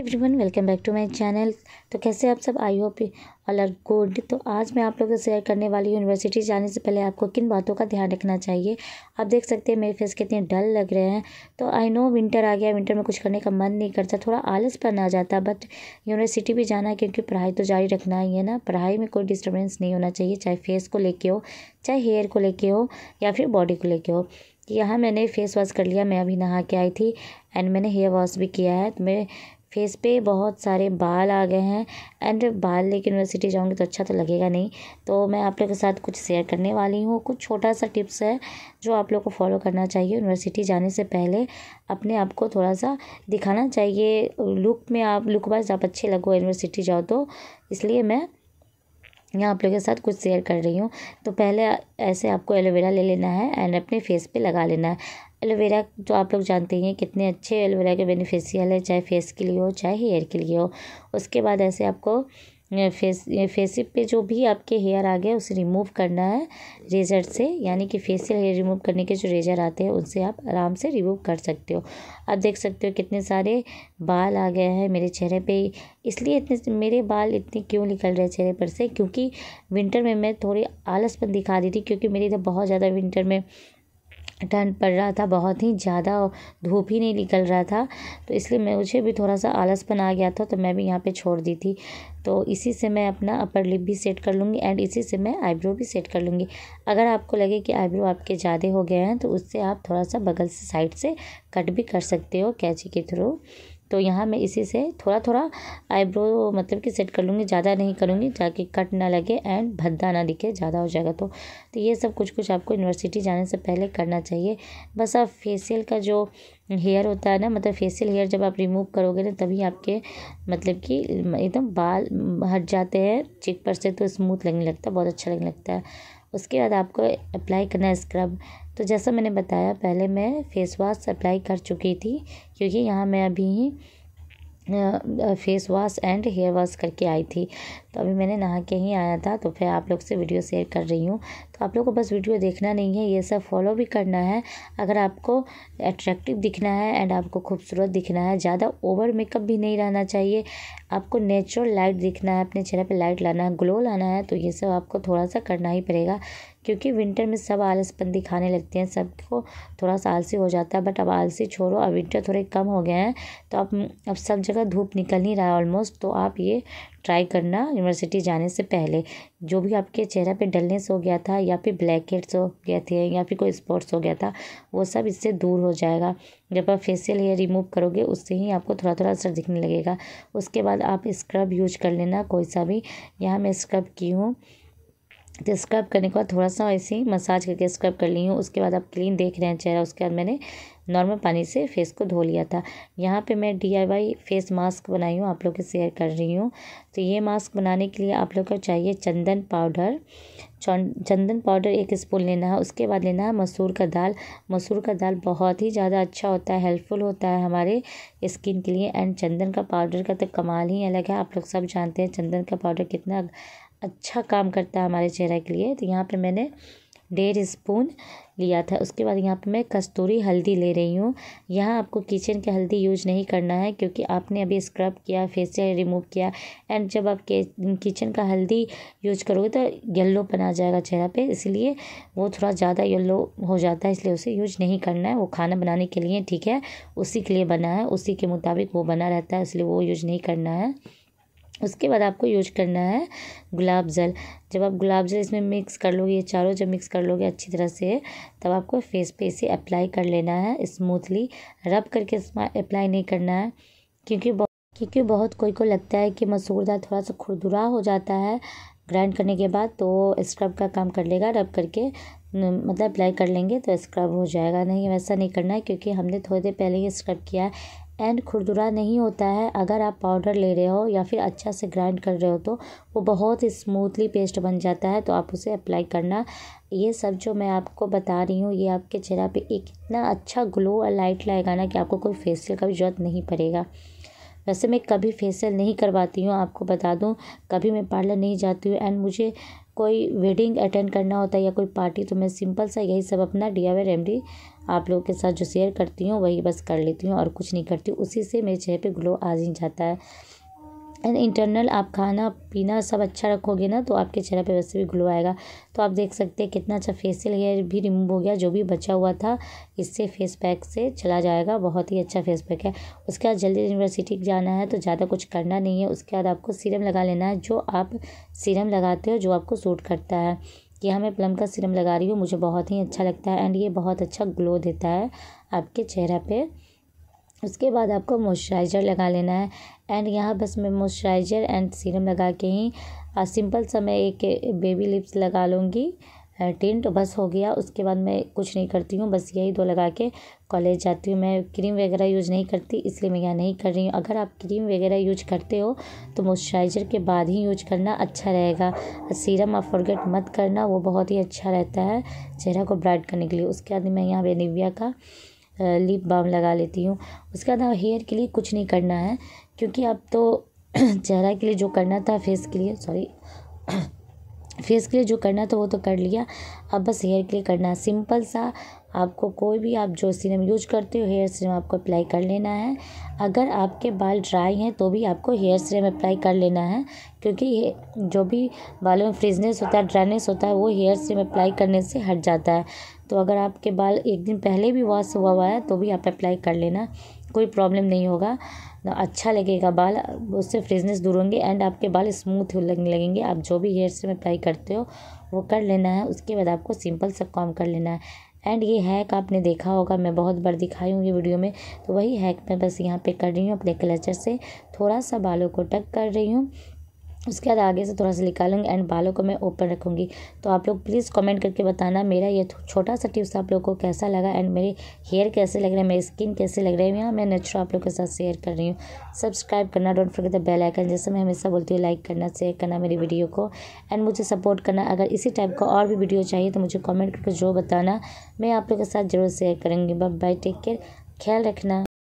everyone welcome back to my channel तो कैसे आप सब I hope all are good तो आज मैं आप लोगों से शेयर करने वाली यूनिवर्सिटी जाने से पहले आपको किन बातों का ध्यान रखना चाहिए आप देख सकते हैं मेरे फेस कितने डल लग रहे हैं तो आई नो विंटर आ गया विंटर में कुछ करने का मन नहीं करता थोड़ा आलसपन आ जाता बट यूनिवर्सिटी भी जाना है क्योंकि पढ़ाई तो जारी रखना ही है ना पढ़ाई में कोई डिस्टर्बेंस नहीं होना चाहिए चाहे फेस को लेके हो चाहे हेयर को लेके हो या फिर बॉडी को लेके हो यहाँ मैंने फेस वॉश कर लिया मैं अभी नहा के आई थी एंड मैंने हेयर वॉश भी किया है तो मैं फेस पे बहुत सारे बाल आ गए हैं एंड बाल लेके यूनिवर्सिटी जाऊँगी तो अच्छा तो लगेगा नहीं तो मैं आप लोग के साथ कुछ शेयर करने वाली हूँ कुछ छोटा सा टिप्स है जो आप लोग को फॉलो करना चाहिए यूनिवर्सिटी जाने से पहले अपने आप को थोड़ा सा दिखाना चाहिए लुक में आप लुक वाइज आप अच्छे लगो यूनिवर्सिटी जाओ तो इसलिए मैं यहाँ आप लोगों के साथ कुछ शेयर कर रही हूँ तो पहले ऐसे आपको एलोवेरा ले लेना है एंड अपने फेस पे लगा लेना है एलोवेरा जो आप लोग जानते ही हैं कितने अच्छे एलोवेरा के बेनिफिशियल है चाहे फेस के लिए हो चाहे हेयर के लिए हो उसके बाद ऐसे आपको फेस फेसिप पे जो भी आपके हेयर आ गया उसे रिमूव करना है रेजर से यानी कि फेसियल हेयर रिमूव करने के जो रेजर आते हैं उनसे आप आराम से रिमूव कर सकते हो आप देख सकते हो कितने सारे बाल आ गए हैं मेरे चेहरे पे इसलिए इतने मेरे बाल इतने क्यों निकल रहे चेहरे पर से क्योंकि विंटर में मैं थोड़ी आलसपन दिखा रही थी क्योंकि मेरे इधर बहुत ज़्यादा विंटर में ठंड पड़ रहा था बहुत ही ज़्यादा धूप ही नहीं निकल रहा था तो इसलिए मैं मुझे भी थोड़ा सा आलसपन आ गया था तो मैं भी यहाँ पे छोड़ दी थी तो इसी से मैं अपना अपर लिप भी सेट कर लूँगी एंड इसी से मैं आईब्रो भी सेट कर लूँगी अगर आपको लगे कि आईब्रो आपके ज़्यादा हो गए हैं तो उससे आप थोड़ा सा बगल से साइड से कट भी कर सकते हो कैची के थ्रू तो यहाँ मैं इसी से थोड़ा थोड़ा आईब्रो मतलब कि सेट कर लूँगी ज़्यादा नहीं करूँगी ताकि कट ना लगे एंड भद्दा ना दिखे ज़्यादा हो जाएगा तो तो ये सब कुछ कुछ आपको यूनिवर्सिटी जाने से पहले करना चाहिए बस आप फेसियल का जो हेयर होता है ना मतलब फेसियल हेयर जब आप रिमूव करोगे ना तभी आपके मतलब कि एकदम बाल हट जाते हैं चिक पर से तो स्मूथ लगने लगता है बहुत अच्छा लगने लगता है उसके बाद आपको अप्लाई करना है स्क्रब तो जैसा मैंने बताया पहले मैं फ़ेस वाश अप्लाई कर चुकी थी क्योंकि यहाँ मैं अभी ही face wash and hair wash करके आई थी तो अभी मैंने नहा के ही आया था तो फिर आप लोग से वीडियो शेयर कर रही हूँ तो आप लोग को बस वीडियो देखना नहीं है ये सब फॉलो भी करना है अगर आपको अट्रैक्टिव दिखना है एंड आपको खूबसूरत दिखना है ज़्यादा ओवर मेकअप भी नहीं रहना चाहिए आपको नेचुरल लाइट दिखना है अपने चेहरे पर लाइट लाना है ग्लो लाना है तो ये सब आपको थोड़ा सा करना ही पड़ेगा क्योंकि विंटर में सब आलसपन दिखाने लगते हैं सबको थोड़ा सा आलसी हो जाता है बट अब आलसी छोड़ो अब विंटर थोड़े कम हो गए हैं तो अब अब सब जगह धूप निकल नहीं रहा है ऑलमोस्ट तो आप ये ट्राई करना यूनिवर्सिटी जाने से पहले जो भी आपके चेहरे पे डलनेस हो गया था या फिर ब्लैक हेड्स हो गए थे या फिर कोई स्पॉट्स हो गया था वो सब इससे दूर हो जाएगा जब आप फेसियल हेयर रिमूव करोगे उससे ही आपको थोड़ा थोड़ा असर दिखने लगेगा उसके बाद आप स्क्रब यूज कर लेना कोई सा भी यहाँ मैं स्क्रब की हूँ तो स्क्रब करने के बाद थोड़ा सा ऐसे ही मसाज करके स्क्रब कर ली हूँ उसके बाद आप क्लीन देख रहे हैं चेहरा उसके बाद मैंने नॉर्मल पानी से फेस को धो लिया था यहाँ पे मैं डीआईवाई फेस मास्क बनाई हूँ आप लोग के शेयर कर रही हूँ तो ये मास्क बनाने के लिए आप लोग को चाहिए चंदन पाउडर चंदन पाउडर एक स्पून लेना है उसके बाद लेना है मसूर का दाल मसूर का दाल बहुत ही ज़्यादा अच्छा होता है हेल्पफुल होता है हमारे स्किन के लिए एंड चंदन का पाउडर का तो कमाल ही अलग है आप लोग सब जानते हैं चंदन का पाउडर कितना अच्छा काम करता है हमारे चेहरे के लिए तो यहाँ पे मैंने डेढ़ स्पून लिया था उसके बाद यहाँ पे मैं कस्तूरी हल्दी ले रही हूँ यहाँ आपको किचन की हल्दी यूज नहीं करना है क्योंकि आपने अभी स्क्रब किया फेसियल रिमूव किया एंड जब आप किचन का हल्दी यूज करोगे तो येल्लो बना जाएगा चेहरा पे इसलिए वो थोड़ा ज़्यादा येल्लो हो जाता है इसलिए उसे यूज नहीं करना है वो खाना बनाने के लिए ठीक है उसी के लिए बना है उसी के मुताबिक वो बना रहता है इसलिए वो यूज नहीं करना है उसके बाद आपको यूज करना है गुलाब जल जब आप गुलाब जल इसमें मिक्स कर लोगे ये चारों जब मिक्स कर लोगे अच्छी तरह से तब आपको फेस पे इसे अप्लाई कर लेना है स्मूथली रब करके इसमें अप्लाई नहीं करना है क्योंकि क्योंकि बहुत कोई को लगता है कि मसूर दाल थोड़ा सा खुरदुरा हो जाता है ग्राइंड करने के बाद तो स्क्रब का काम कर लेगा रब करके मतलब अप्लाई कर लेंगे तो स्क्रब हो जाएगा नहीं वैसा नहीं करना है क्योंकि हमने थोड़ी देर पहले ही स्क्रब किया एंड खुरदुरा नहीं होता है अगर आप पाउडर ले रहे हो या फिर अच्छा से ग्राइंड कर रहे हो तो वो बहुत ही स्मूथली पेस्ट बन जाता है तो आप उसे अप्लाई करना ये सब जो मैं आपको बता रही हूँ ये आपके चेहरा पे एक इतना अच्छा ग्लो और लाइट लाएगा ना कि आपको कोई फेसियल का भी ज़रूरत नहीं पड़ेगा वैसे मैं कभी फेसियल नहीं करवाती हूँ आपको बता दूँ कभी मैं पार्लर नहीं जाती हूँ एंड मुझे कोई वेडिंग अटेंड करना होता है या कोई पार्टी तो मैं सिंपल सा यही सब अपना डी आई रेमडी आप लोगों के साथ जो शेयर करती हूँ वही बस कर लेती हूँ और कुछ नहीं करती उसी से मेरे चेहरे पे ग्लो आ ही जाता है एंड इंटरनल आप खाना पीना सब अच्छा रखोगे ना तो आपके चेहरा पे वैसे भी ग्लो आएगा तो आप देख सकते हैं कितना अच्छा फेसियल हेयर भी रिमूव हो गया जो भी बचा हुआ था इससे फेस पैक से चला जाएगा बहुत ही अच्छा फेस पैक है उसके बाद जल्दी यूनिवर्सिटी जाना है तो ज़्यादा कुछ करना नहीं है उसके बाद आपको सीरम लगा लेना है जो आप सीरम लगाते हो जो आपको सूट करता है कि हाँ मैं प्लम का सीरम लगा रही हूँ मुझे बहुत ही अच्छा लगता है एंड ये बहुत अच्छा ग्लो देता है आपके चेहरा पर उसके बाद आपको मॉइस्चराइज़र लगा लेना है एंड यहाँ बस मैं मॉइस्चराइज़र एंड सीरम लगा के ही आ, सिंपल सा मैं एक बेबी लिप्स लगा लूँगी टिंट तो बस हो गया उसके बाद मैं कुछ नहीं करती हूँ बस यही दो लगा के कॉलेज जाती हूँ मैं क्रीम वगैरह यूज़ नहीं करती इसलिए मैं यहाँ नहीं कर रही हूँ अगर आप क्रीम वगैरह यूज करते हो तो मॉइस्चराइज़र के बाद ही यूज करना अच्छा रहेगा सीरम आप फॉरगेट मत करना वो बहुत ही अच्छा रहता है चेहरा को ब्राइट करने के लिए उसके बाद मैं यहाँ वेनिविया का लिप बाम लगा लेती हूँ उसके बाद हेयर के लिए कुछ नहीं करना है क्योंकि अब तो चेहरा के लिए जो करना था फेस के लिए सॉरी फेस के लिए जो करना था वो तो कर लिया अब बस हेयर के लिए करना सिंपल सा आपको कोई भी आप जो सीरम यूज करते हो हेयर सीरम आपको अप्लाई कर लेना है अगर आपके बाल ड्राई हैं तो भी आपको हेयर सीरम अप्लाई कर लेना है क्योंकि ये जो भी बालों में फ्रिजनेस होता है ड्राइनेस होता है वो हेयर सीरम अप्लाई करने से हट जाता है तो अगर आपके बाल एक दिन पहले भी वॉश हुआ हुआ है तो भी आप अप्लाई कर लेना कोई प्रॉब्लम नहीं होगा अच्छा लगेगा बाल उससे फ्रिजनेस दूर होंगे एंड आपके बाल स्मूथ लगने लगेंगे आप जो भी हेयर से अप्लाई करते हो वो कर लेना है उसके बाद आपको सिंपल सा काम कर लेना है एंड ये हैक आपने देखा होगा मैं बहुत बार दिखाई हूँ ये वीडियो में तो वही हैक मैं बस यहाँ पे कर रही हूँ अपने क्लचर से थोड़ा सा बालों को टक कर रही हूँ उसके बाद आगे से थोड़ा सा निकालूंगी एंड बालों को मैं ओपन रखूँगी तो आप लोग प्लीज़ कमेंट करके बताना मेरा ये छोटा सा टिप्स आप लोग को कैसा लगा एंड मेरे हेयर कैसे लग रहे हैं मेरी स्किन कैसे लग रही है मैं नेचुरल आप लोग के साथ शेयर कर रही हूँ सब्सक्राइब करना don't forget the bell icon जैसे मैं हमेशा बोलती हूँ लाइक करना शेयर करना मेरी वीडियो को एंड मुझे सपोर्ट करना अगर इसी टाइप का और भी वीडियो चाहिए तो मुझे कॉमेंट करके जो बताना मैं आप लोग के साथ ज़रूर शेयर करूँगी बाय टेक केयर ख्याल रखना